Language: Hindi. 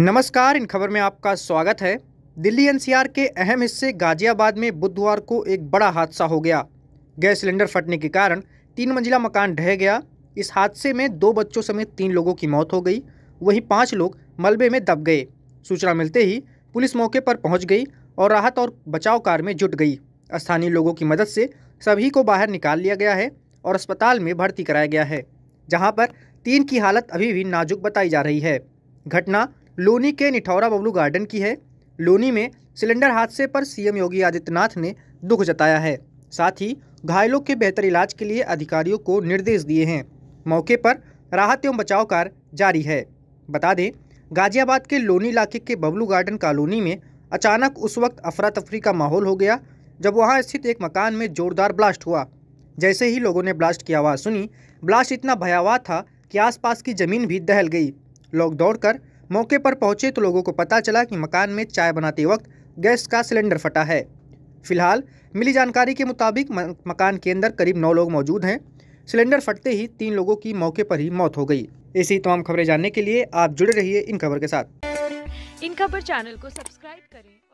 नमस्कार इन खबर में आपका स्वागत है दिल्ली एनसीआर के अहम हिस्से गाजियाबाद में बुधवार को एक बड़ा हादसा हो गया गैस सिलेंडर फटने के कारण तीन मंजिला मकान ढह गया इस हादसे में दो बच्चों समेत तीन लोगों की मौत हो गई वहीं पाँच लोग मलबे में दब गए सूचना मिलते ही पुलिस मौके पर पहुंच गई और राहत और बचाव कार्य में जुट गई स्थानीय लोगों की मदद से सभी को बाहर निकाल लिया गया है और अस्पताल में भर्ती कराया गया है जहाँ पर तीन की हालत अभी भी नाजुक बताई जा रही है घटना लोनी के निठौरा बबलू गार्डन की है लोनी में सिलेंडर हादसे पर सीएम योगी आदित्यनाथ ने दुख जताया है साथ ही घायलों के बेहतर इलाज के लिए अधिकारियों को निर्देश दिए हैं मौके पर राहत एवं बचाव कार्य जारी है बता दें गाजियाबाद के लोनी इलाके के बबलू गार्डन कॉलोनी में अचानक उस वक्त अफरा तफरी का माहौल हो गया जब वहां स्थित एक मकान में जोरदार ब्लास्ट हुआ जैसे ही लोगों ने ब्लास्ट की आवाज़ सुनी ब्लास्ट इतना भयावह था कि आसपास की ज़मीन भी दहल गई लोग दौड़कर मौके पर पहुंचे तो लोगों को पता चला कि मकान में चाय बनाते वक्त गैस का सिलेंडर फटा है फिलहाल मिली जानकारी के मुताबिक मकान के अंदर करीब नौ लोग मौजूद हैं सिलेंडर फटते ही तीन लोगों की मौके पर ही मौत हो गई ऐसी तमाम खबरें जानने के लिए आप जुड़े रहिए इन खबर के साथ इन खबर चैनल को सब्सक्राइब करें